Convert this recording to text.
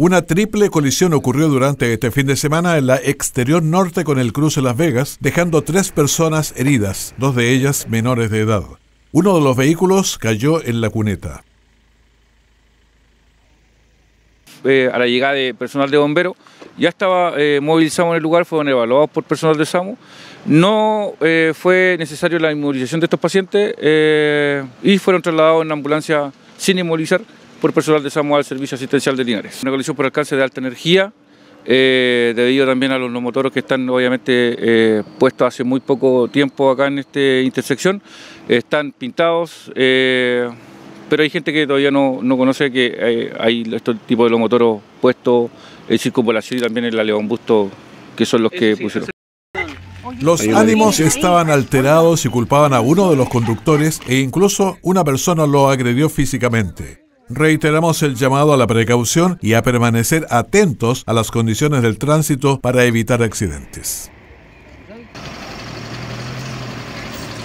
Una triple colisión ocurrió durante este fin de semana en la exterior norte con el cruce Las Vegas, dejando tres personas heridas, dos de ellas menores de edad. Uno de los vehículos cayó en la cuneta. Eh, a la llegada de personal de bomberos, ya estaba eh, movilizado en el lugar, fueron evaluados por personal de SAMU. No eh, fue necesario la inmovilización de estos pacientes y fueron trasladados en ambulancia sin inmovilizar por personal de al Servicio Asistencial de Linares. Una colisión por alcance de alta energía, eh, debido también a los motoros que están obviamente eh, puestos hace muy poco tiempo acá en esta intersección, están pintados, eh, pero hay gente que todavía no, conoce que hay este tipo de lomotoros puestos en circunvalación y también en la León Busto, que son los que pusieron. Los ánimos estaban alterados y culpaban a uno de los conductores e incluso una persona lo agredió físicamente. Reiteramos el llamado a la precaución y a permanecer atentos a las condiciones del tránsito para evitar accidentes.